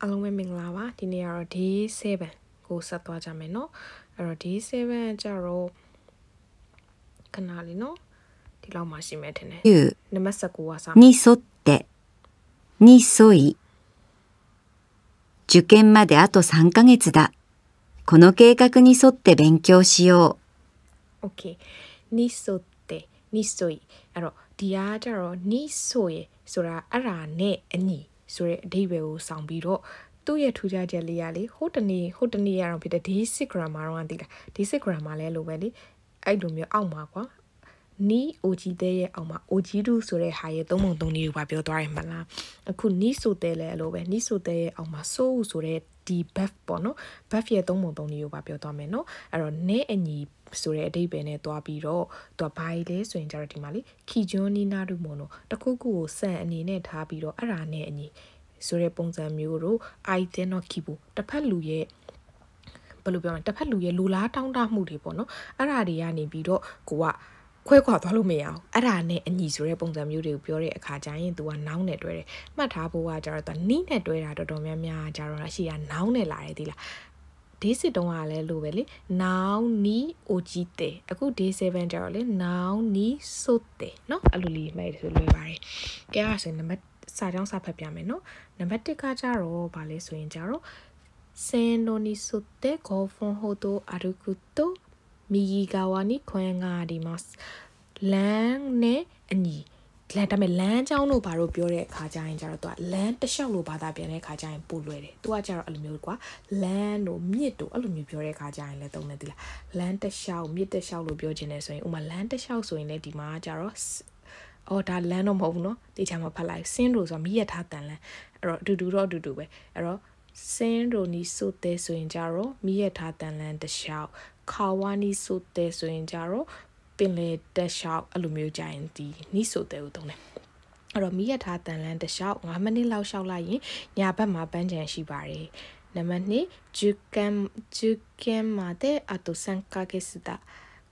အားလုံးပဲမင်္ဂလာပါဒီနေ့ကတော့ D7 ကိုဆက်သွားကြမယ်เนาะအဲ့တော့ D7 ကြတော့ခဏလေးเนาะဒီလောက်မှရှိမယ်ထင်တယ်နံပါတ်19ကစာに沿ってに沿い受験まであと3ヶ月だこの計画に沿って勉強しよう OK に沿ってに沿いあのディアာ့ဒに沿いそらあらねအဆိုတဲ့အဓိပ္ပာယ်ကိုဆောင်ပြီးတော့သူ့ရဲ့ထူးခြားချက်လေးရလေဟိုတနေ့ဟိုတနေ့ရအောင်ဖြစ်တဲ့ဒီ6 grammar တော့ကတည်လားဒီ6 grammar လဲလို့ပဲလေအဲ့လိုမျိုးအောက်မှာကွာနီး OG တဲ့ရဲ့အောက်မှာ OG တူဆိုတဲ့ဟာရဲ့သုံးပုံသုံးနည်းကိုပါပြောသွားရမှာလားအခုနီးဆိုတဲ့လည်းအလိုပဲနီးဆိုတဲ့ရဲ့အောက်မှာဆိုဆိုတဲ့ဒီ buff ပေါ့နော် buff ရဲ့သုံးပုံသုံးနည်းကိုပါပြောသွားမယ်နော်အဲ့တော့နဲအညီဆိုတဲ့အဓိပ္ပာယ်နဲ့သွားပြီးတော့သူကဘာလဲဆိုရင်ကျတော့ဒီမှာလေခီဂျွန်နီနာတို့မို့လို့တခုခုကိုစံအနေနဲ့ထားပြီးတော့အဲ့ဒါနဲ့အညီဆိုတဲ့ပုံစံမျိုးတို့ I cannot keep တစ်ဖက်လူရဲ့ဘယ်လိုပြောမလဲတစ်ဖက်လူရဲ့လူလားတောင်းတမှုတွေပေါ့နော်အဲ့ဒါတွေကနေပြီးတော့ကိုကခွဲခွာသွားလို့မရအောင်အဲ့ဒါနဲ့အညီဆိုတဲ့ပုံစံမျိုးတွေကိုပြောတဲ့အခါကျရင် तू ကနောင်းနဲ့တွဲတယ်မှတ်ထားဖို့ကကြတော့ तू နီးနဲ့တွဲတာတော်တော်များများကြတော့ရှိရနောင်းနဲ့လာတယ်ဒီလားဒေးစစ်တုံးကလည်းလိုပဲလေနောင်နီအိုကြီးတဲ့အခုဒေး7ကြတော့လေနောင်နီဆိုတဲ့เนาะအဲ့လိုလေးမှတ်ရဆိုလွယ်ပါတယ်ကဲအဲ့ဆိုနံပါတ်စာကြောင်းစာဖတ်ပြမယ်เนาะနံပါတ်1ကကြတော့ဗာလဲဆိုရင်ကြတော့စင်ဒိုနီဆိုတဲ့ဂေါ်ဖွန်ဟိုတိုအာရုကူတို右側に公園がありますလမ်းနဲ့အညီလမ်းဒါပေမဲ့လမ်းကြောင်းလို့ဘာလို့ပြောတဲ့အခါကျရင်ကျတော့သူကလမ်းတစ်လျှောက်လို့ဘာသာပြန်တဲ့အခါကျရင်ပိုလွယ်တယ်။သူကကျတော့အဲ့လိုမျိုးကွာလမ်းတို့မြစ်တို့အဲ့လိုမျိုးပြောတဲ့အခါကျရင်လည်းသုံးနေသီလား။လမ်းတစ်လျှောက်မြစ်တစ်လျှောက်လို့ပြောခြင်းလဲဆိုရင်ဥမာလမ်းတစ်လျှောက်ဆိုရင်လည်းဒီမှာကျတော့အော်ဒါလမ်းတော့မဟုတ်ဘူးเนาะတေချာမှာဖတ်လိုက်ဆင်းတို့ဆိုတာမိရထားတန်လမ်းအဲ့တော့အတူတူတော့အတူတူပဲအဲ့တော့စင်းရိုနီဆိုတဲ့ဆိုရင်ကြတော့မိရထားတန်လန်းတလျှောက်ခါဝါနီဆိုတဲ့ဆိုရင်ကြတော့ပင်လေတက်လျှောက်အဲ့လိုမျိုးကြရင်ဒီနီဆိုတဲ့ကိုသုံးတယ်အဲ့တော့မိရထားတန်လန်းတစ်လျှောက်9မိနစ်လောက်လျှောက်လိုက်ရင်ညာဘက်မှာပန်းချံရှိပါတယ်နံပါတ်2ဂျူကန်ဂျူကန်မာတဲ့အတူ3ヶ月だ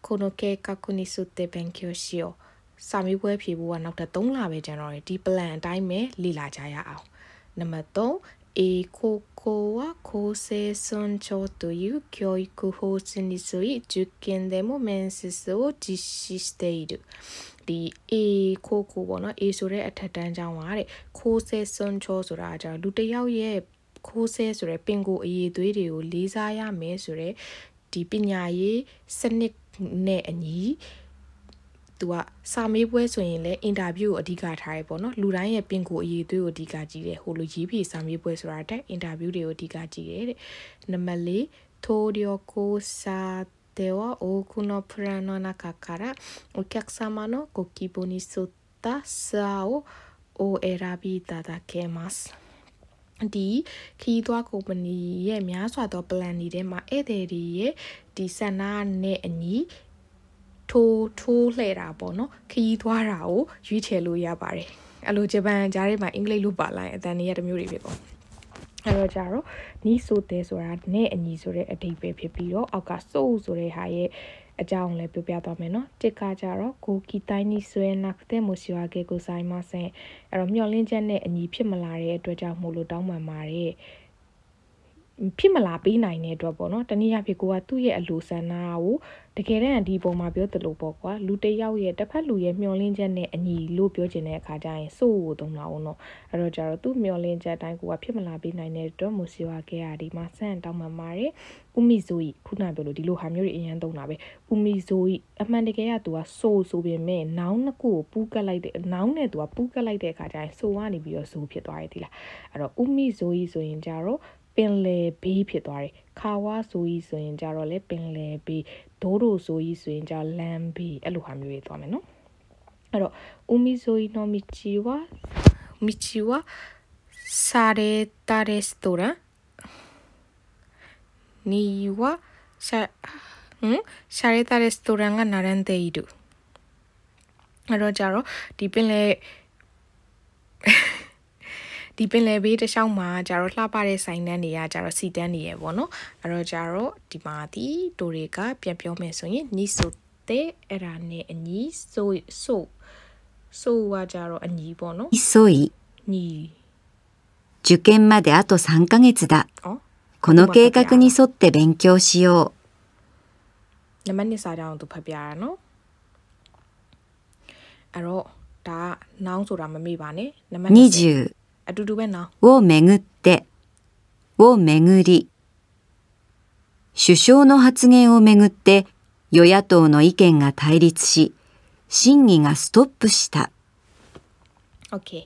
この計画に沿って勉強しようစာမေးပွဲဖြေဖို့ကနောက်ထပ်3လပဲကျန်တော့တယ်ဒီ plan အတိုင်းပဲလေ့လာကြရအောင်နံပါတ်え高校は厚生尊重という教育方針に沿い受験でも面接を実施しているဒီအေခိုးကိုပေါ့နော်အေဆိုတဲ့အထက်တန်းကျောင်းပါတဲ့ခိုးဆဲစွန်ချောဆိုတာအကြောင်းလူတစ်ယောက်ရဲ့ခိုးဆဲဆိုတဲ့ပင်ကိုအည်သွေးတွေကိုလေးစားရမယ်ဆိုတဲ့ဒီပညာရေးစနစ်နဲ့အညီသူကစာမေးပွဲဆိုရင်လည်းအင်တာဗျူးကိုအဓိကထားရပေါ့နော်လူတိုင်းရဲ့ပင်ကိုအရေးသွေးကိုအဓိကကြည့်တယ်ဟိုလိုရေးပြေစာမေးပွဲဆိုတာတက်အင်တာဗျူးတွေကိုအဓိကကြည့်တယ်တဲ့နံပါတ်၄ထိုဒီယိုကိုစာでは多くのプランの中からお客様のご希望に沿ったツアーをお選びいただけます。ဒီခီးသွွားကုမ္ပဏီရဲ့များစွာသော plan တွေထဲမှာဧည့်သည်တွေရဲ့ဒီဆန္ဒနဲ့အညီထိုးထိုးလှဲ့တာပေါ့နော်ခရီးသွားတာကိုရွေးချယ်လို့ရပါတယ်အဲ့လိုဂျပန်ကြားထဲမှာအင်္ဂလိပ်လိုပါလိုက်အတန်တွေရတမျိုးတွေဖြစ်ပေါ့အဲ့တော့ကြတော့နီးဆိုတဲ့ဆိုတာနဲ့အညီဆိုတဲ့အဓိပ္ပာယ်ဖြစ်ပြီးတော့အောက်ကဆိုဆိုတဲ့ဟာရဲ့အကြောင်းလည်းပြောပြသွားမယ်နော်တစ်ခါကြတော့ကိုကီတိုင်းနီဆွဲနာကတဲ့မိုစီဝါကေကိုဆိုင်မဆန်အဲ့တော့မျောလင်းချက်နဲ့အညီဖြစ်မလာတဲ့အတွက်ကြောင့်မို့လို့တောင်းပန်ပါတယ်ဖြစ်မလာပေးနိုင်တဲ့အတွက်ပေါ့နော်တနည်းအားဖြင့်ကိုကသူ့ရဲ့အလိုဆန္ဒကိုတကယ်တမ်းဒီပုံမှာပြောသလိုပေါ့ကွာလူတစ်ယောက်ရဲ့တစ်ဖက်လူရဲ့မျှော်လင့်ချက်နဲ့အညီလို့ပြောချင်တဲ့အခါကျရင်စိုးဖို့သုံးတာအောင်တော့အဲ့တော့ကျတော့သူ့မျှော်လင့်ချက်အတိုင်းကိုကဖြစ်မလာပေးနိုင်တဲ့အတွက်မူစီဝါကဲရဒီမှာဆန့်တောင်းပန်ပါတယ်ဥမီဇိုကြီးခုနပြောလို့ဒီလိုဟာမျိုးတွေအရင်သုံးတာပဲဥမီဇိုကြီးအမှန်တကယ်ကသူကစိုးဆိုပေမဲ့နောင်နှစ်ခုကိုပူးကတ်လိုက်တဲ့နောင်နဲ့သူကပူးကတ်လိုက်တဲ့အခါကျရင်စိုးကနေပြီးတော့စိုးဖြစ်သွားရဲ့ဒီလားအဲ့တော့ဥမီဇိုကြီးဆိုရင်ကျတော့ပင်လယ်ဘေးဖြစ်သွားတယ်ခါဝါဆိုကြီးဆိုရင်ကြတော့လေပင်လယ်ဘေးဒိုးတို့ဆိုကြီးဆိုရင်ကြလမ်းဘေးအဲ့လိုဟာမျိုးတွေသွားမယ်နော်အဲ့တော့ Umizoi no michi wa michi wa sareta restaurant ni wa sa ဟမ်ရှာရီတာရက်စတိုရန်ကနာရန်တဲ့ဤတူအဲ့တော့ကြတော့ဒီပင်လေဒီပင်လယ်ဘေးတစ်လျှောက်မှာကျတော့လှပတဲ့ဆိုင်တန်းတွေကကျတော့စီတန်းနေရပေါ့နော်အဲ့တော့ကျတော့ဒီမှာဒီတိုတွေကပြန်ပြောမယ်ဆိုရင်နီဆိုတဲ့အဲ့ဒါနဲ့အညီဆိုဆိုそうはじゃろあにぼの。急い。に。受験まであと3ヶ月だ。この計画に沿って勉強しよう。生にさらんとパピアの。あろ、だ、なんそらまみばね。20。をめぐって、をめぐり。首相の発言をめぐって与野党の意見が対立し、審議がストップした。OK。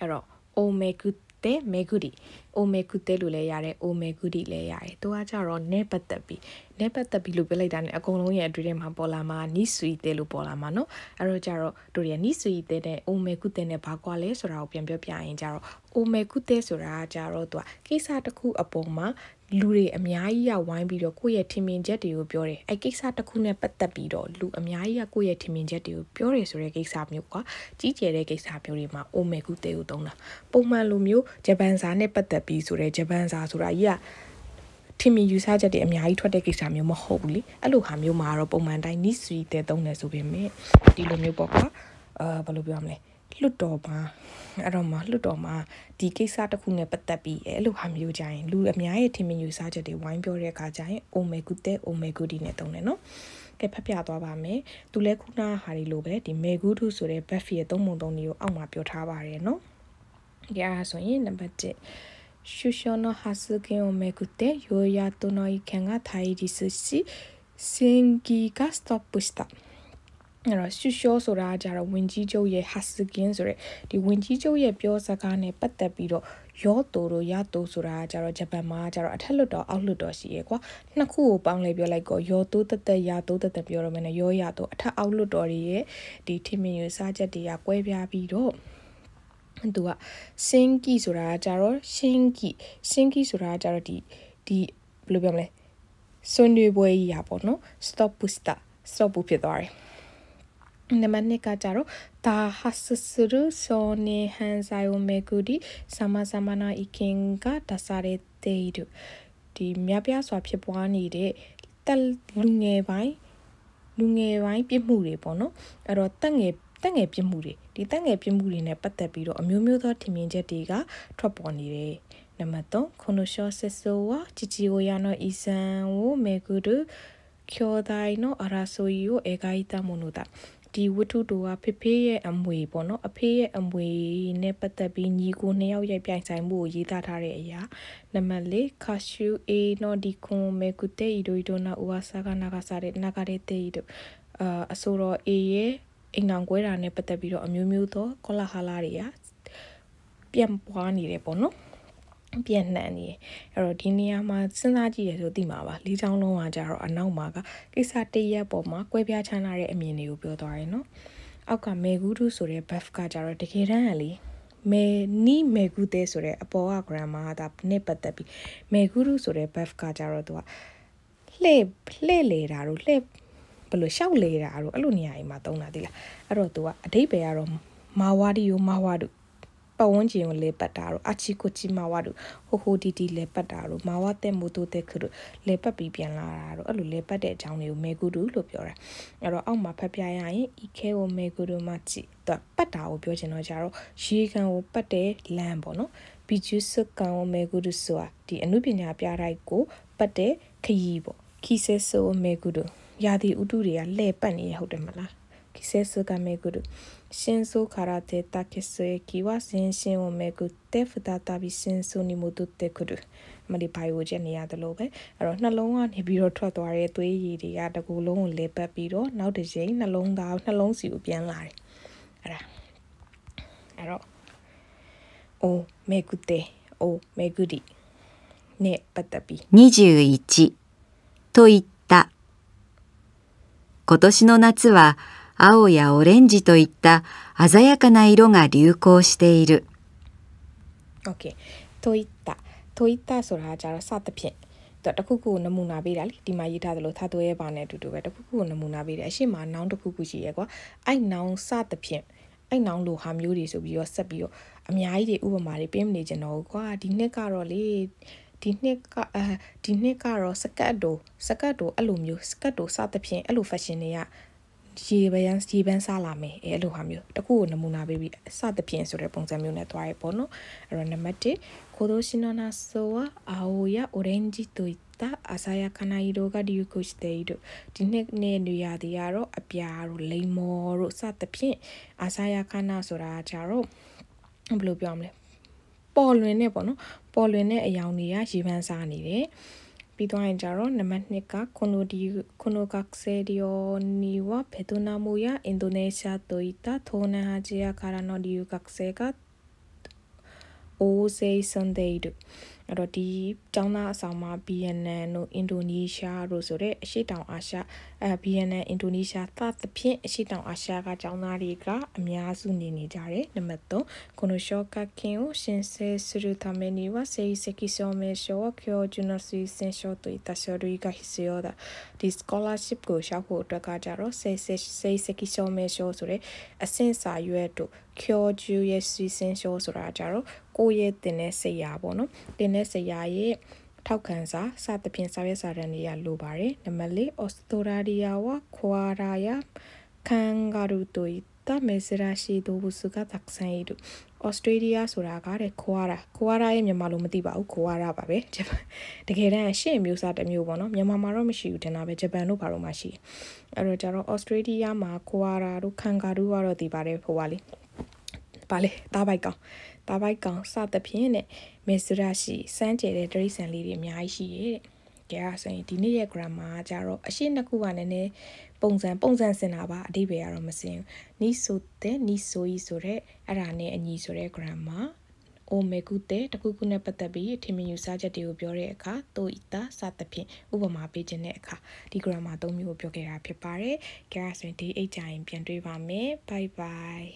ろう。をめぐって、めぐり。အိုမေကုတဲလို့လည်းရတယ်အိုမေကုဒီလည်းရတယ်သူကကြတော့ ਨੇ ပတ်သက်ပြီး ਨੇ ပတ်သက်ပြီးလို့ပြလိုက်တာ ਨੇ အကုန်လုံးရဲ့အတွေ့အကြုံမှာပေါ်လာမှာနိဆွီတဲလို့ပေါ်လာမှာเนาะအဲ့တော့ကြတော့တို့ရဲ့နိဆွီတဲနဲ့အိုမေကုတဲနဲ့ဘာကွာလဲဆိုတာကိုပြန်ပြောပြရင်ကြတော့အိုမေကုတဲဆိုတာကကြတော့သူကကိစ္စတစ်ခုအပေါ်မှာလူတွေအများကြီးကဝိုင်းပြီးတော့ကိုယ့်ရဲ့ထင်မြင်ချက်တွေကိုပြောတယ်အဲ့ကိစ္စတစ်ခုနဲ့ပတ်သက်ပြီးတော့လူအများကြီးကကိုယ့်ရဲ့ထင်မြင်ချက်တွေကိုပြောတယ်ဆိုတဲ့ကိစ္စမျိုးကကြီးကျယ်တဲ့ကိစ္စမျိုးတွေမှာအိုမေကုတေကိုသုံးတာပုံမှန်လိုမျိုးဂျပန်စာနဲ့ပတ်သက်ပြီးဆိုတဲ့ဂျပန်စာဆိုတာကြီးကထင်မြင်ယူဆချက်တွေအများကြီးထွက်တဲ့ကိစ္စမျိုးမဟုတ်ဘူးလေအဲ့လိုဟာမျိုးမှာတော့ပုံမှန်တိုင်းနိစွီတဲ့သုံးတယ်ဆိုပေမဲ့ဒီလိုမျိုးပေါ့ကွာအာဘယ်လိုပြောမလဲလွတ်တော်မှာအဲ့တော့မှလွတ်တော်မှာဒီကိစ္စတစ်ခုနဲ့ပတ်သက်ပြီးအဲ့လိုဟာမျိုးကြရင်လူအများရဲ့ထင်မြင်ယူဆချက်တွေဝိုင်းပြောတဲ့အခါကျရင်အိုမေဂူတဲအိုမေဂူဒီနဲ့တုံးတယ်နော်ကဲဖတ်ပြသွားပါမယ်သူလဲခုနဟာဒီလိုပဲဒီမေဂူထုဆိုတဲ့ဘက်ဖီရဲ့သုံးပုံသုံးနည်းကိုအောက်မှာပြောထားပါတယ်နော်ကြရဆိုရင်နံပါတ်1ရှုရှောနဟာစကင်အိုမေဂူတဲယောယာတိုနိုအိခံကထိုင်ဒီဆူစီစင်ဂီကစတော့ပူစတာအဲ့တော့ရှူရှောဆိုတာကကြတော့ဝင်ကြီးချုပ်ရဲ့ Haskin ဆိုတဲ့ဒီဝင်ကြီးချုပ်ရဲ့ပြောစကားနဲ့ပတ်သက်ပြီးတော့ရောတိုတို့ရတိုဆိုတာကကြတော့ဂျပန်မှာကကြတော့အထက်လွတ်တော်အောက်လွတ်တော်ရှိရဲကွာနှစ်ခုကိုပေါင်းလိုက်ပြောလိုက်ကောရောတိုတက်တက်ရတိုတက်တက်ပြောရမယ်နဲ့ရောရတိုအထက်အောက်လွတ်တော်တွေရဲ့ဒီထင်မြင်ယူစားချက်တွေကကွဲပြားပြီးတော့သူကစင်ကီဆိုတာကကြတော့ရှင်ကီစင်ကီဆိုတာကကြတော့ဒီဒီဘယ်လိုပြောမလဲဆွန်တွေပွဲကြီးရပါတော့ stop pusta stop ဖြစ်သွားတယ်နံပါတ်2ကကြတော့ဒါဟာဆဆရူဆိုနေဟန်ဆိုင်ဝမေဂူဒီဆမဆမနာအီကင်ကတဆာရဲတေဒူဒီမြပြစွာဖြစ်ပွားနေတဲ့တက်လူငယ်ပိုင်းလူငယ်ပိုင်းပြစ်မှုတွေပေါ့နော်အဲ့တော့တက်ငယ်တက်ငယ်ပြစ်မှုတွေဒီတက်ငယ်ပြစ်မှုတွေနဲ့ပတ်သက်ပြီးတော့အမျိုးမျိုးသောထင်မြင်ချက်တွေကထွက်ပေါ်နေတယ်နံပါတ်3ခွန်နိုရှောဆဆိုဝါချီချီဝယာနောအီဆန်ဝမေဂူဒူ兄弟の争いを描いたものだ。ဒီဝတ္ထုတို့ကဖေဖေရဲ့အမွေပေါ့နော်အဖေရဲ့အမွေနဲ့ပတ်သက်ပြီးညီကိုနှစ်ယောက်ရိုက်ပြိုင်ဆိုင်မှုကိုရေးသားထားတဲ့အရာနံပါတ်၄ကာရှူအေနော်ဒီကွန်မေကူတေအီဒိုဒိုနာအိုဝါဆာကနာဂါဆာတဲ့နာဂါတဲ့တေအီဒိုအာအဆိုတော့အေရဲ့အိမ်အောင်ကွဲတာနဲ့ပတ်သက်ပြီးတော့အမျိုးမျိုးသောကောလာဟလာတွေကပြန်ပွားနေတယ်ပေါ့နော်ပြန့်နှံ့နေတယ်အဲ့တော့ဒီနေရာမှာစဉ်းစားကြည့်ရဆိုသိမှာပါလေးချောင်းလုံးကကြတော့အနောက်မှာကကိစ္စတရက်ပေါ်မှာကွဲပြားခြားနားတဲ့အမြင်တွေကိုပြောသွားတယ်နော်အောက်ကမေဂူဒုဆိုတဲ့ buff ကကြတော့တကယ်တမ်းကလေမေနီမေဂူတဲဆိုတဲ့အပေါ်က grammar ကဒါနဲ့ပတ်သက်ပြီးမေဂူဒုဆိုတဲ့ buff ကကြတော့သူကလှည့်လှည့်လေတာတို့လှည့်ဘယ်လိုရှောက်လေတာတို့အဲ့လိုနေရာကြီးမှာတုံးတာတိလားအဲ့တော့သူကအတိတ်ပဲကတော့မာဝါဒီယိုမာဝါဒုပတ်ဝန်းကျင်ကိုလဲပတ်တာတို့အချီကိုချီမာဝါတို့ဟိုဟိုဒီဒီလဲပတ်တာတို့မာဝတဲ့မိုတိုတဲ့ခတို့လဲပတ်ပြီးပြန်လာတာတို့အဲ့လိုလဲပတ်တဲ့အကြောင်းတွေကိုမေဂူတူလို့ပြောတာအဲ့တော့အောက်မှာဖတ်ပြရရင်ဤခဲကိုမေဂူတူမှကြည့်သူပတ်တာကိုပြောချင်တော့ကြတော့ရေကန်ကိုပတ်တဲ့လမ်းပေါ့နော်ဘီဂျူစကောင်မေဂူတူဆိုတာဒီအမှုပညာပြတိုက်ကို ပတ်တဲ့ခရီးပေါ့ခီဆဲဆိုမေဂူတူရာသီဥတုတွေကလှဲ့ပတ်နေရဟုတ်တယ်မလားခီဆဲဆိုကမေဂူတူ心臓から出た血液は全身をめぐって再び心臓に戻ってくる。あまりバイオジェネやだろうべ。あのနှလုံးကနေပြီးတော့ထွက်သွားတဲ့သွေးရည်တွေကတကူလုံးကိုလေပတ်ပြီးတော့နောက်တစ်ချိန်နှလုံးသားနှလုံးစီကိုပြန်လာတယ်။အဲ့ဒါအဲ့တော့အိုめぐってအိုめぐりねပတ်သက်ပီ21と言った今年の夏は青やオレンジといった鮮やかな色が流行している。OK といったといったဆိုတာじゃあစသဖြင့်တခုခုနမူနာပေးတာလေဒီမှာရေးထားသလိုသာသွဲရပါနဲ့အတူတူပဲတခုခုနမူနာပေးတယ်အရှိမနောင်တခုခုရှိရဲကွာအဲ့နောင်စသဖြင့်အဲ့နောင်လိုဟာမျိုးတွေဆိုပြီးတော့ဆက်ပြီးတော့အများကြီးတွေဥပမာတွေပြင်နေကြတော့ကွာဒီနှစ်ကတော့လေဒီနှစ်ကအဲဒီနှစ်ကတော့စကတ်တို့စကတ်တို့အဲ့လိုမျိုးစကတ်တို့စသဖြင့်အဲ့လို fashion တွေကရေပန်းရေပန်းစားလာမယ်အဲအဲ့လိုဟာမျိုးတခုကိုနမူနာပေးပြီးစသဖြင့်ဆိုတဲ့ပုံစံမျိုးနဲ့သွားရပေါ့နော်အဲ့တော့နံပါတ်1ကိုဒိုရှိနိုနာဆိုဝါအာအိုယာအိုရန်ဂျီတိုတာအစာယကနာဟီရိုကဒီယူကုစတေတို့ဒီနှစ်နဲ့နေရာတွေကတော့အပြာတို့လိမ်မောတို့စသဖြင့်အစာယကနာဆိုတာကြတော့ဘယ်လိုပြောမလဲပေါ်လွင်နေပေါ့နော်ပေါ်လွင်တဲ့အယောင်တွေကရေပန်းစားနေတယ်ပြီးသွားရင်ကြတော့နံပါတ်2ကခွန်နိုဒီခွန်နိုကဆီယိုနီဝトナムやインドネシアといった東南アジアからの留学生が Osei Sunday တို့အဲ့တော့ဒီចောင်းသားအဆောင်မှာ BNN တို့အင်ဒိုနီးရှားတို့ဆိုတဲ့အရှိတောင်အာရှအဲ BNN အင်ဒိုနီးရှားသသဖြင့်အရှိတောင်အာရှကចောင်းသားတွေကအများစုနေနေကြတယ်နံပါတ်3ကိုနိုရှောကကင်ကိုရှင်ဆဲするためにはセイセキ証明書を教授の推薦書といった書類が必要だဒီ scholarship ကိုရှောက်ဖို့အတွက်ကကြတော့セイセセイセキ証明書ဆိုတဲ့အဆင့်စာရွက်တို့教授ရဲ့推薦書ဆိုတာကြတော့ကိုယ့်ရဲ့တင်တဲ့ဆရာပေါ့နော်တင်တဲ့ဆရာရဲ့ထောက်ခံစာစသဖြင့်စာရွက်စာတမ်းတွေကလိုပါတယ်နံပါတ်၄အော်စတိုရာဒီယာဝခွာရာယခံဂါရူတိုဤတမေစရာရှိဒိုဘူစုကတက်ဆိုင်ဒူဩစတြေးလျဆိုတာကတဲ့ခွာရာခွာရာရဲ့မြန်မာလိုမသိပါဘူးခွာရာပါပဲဂျပန်တကယ်တမ်းရှင့်မျိုးစားတစ်မျိုးပေါ့နော်မြန်မာမှာတော့မရှိဘူးတင်တာပဲဂျပန်တို့ဘာလို့မှရှိအဲ့တော့ကျတော့ဩစတြေးလျမှာခွာရာတို့ခံကာတို့ကတော့ဒီပါတယ်ဟိုပါလေပါလေတားပိုက်ကောင်ဘာပိုက်ကောင်စသဖြင့်တဲ့မေဆရာရှိစမ်းကြဲတဲ့တရိษံလေးတွေအများကြီးရှိရဲ့တဲ့။ကြရဆိုရင်ဒီနေ့ရဲ့ grammar ကကြတော့အရှိနှစ်ခုကနည်းနည်းပုံစံပုံစံစင်တာပါအဓိပ္ပာယ်ကတော့မစင်ဘူး။နီးဆိုတဲ့နီးဆိုဤဆိုတဲ့အဲ့ဒါနဲ့အညီဆိုတဲ့ grammar အိုမေကုတဲ့တခုခုနဲ့ပတ်သက်ပြီးထင်မြင်ယူဆချက်တွေကိုပြောတဲ့အခါတိုအီတာစသဖြင့်ဥပမာပေးခြင်းတဲ့အခါဒီ grammar ၃မျိုးကိုပြောခဲ့တာဖြစ်ပါတယ်။ကြရဆိုရင်ဒီအိတ်ကြရင်ပြန်တွေ့ပါမယ်။ Bye bye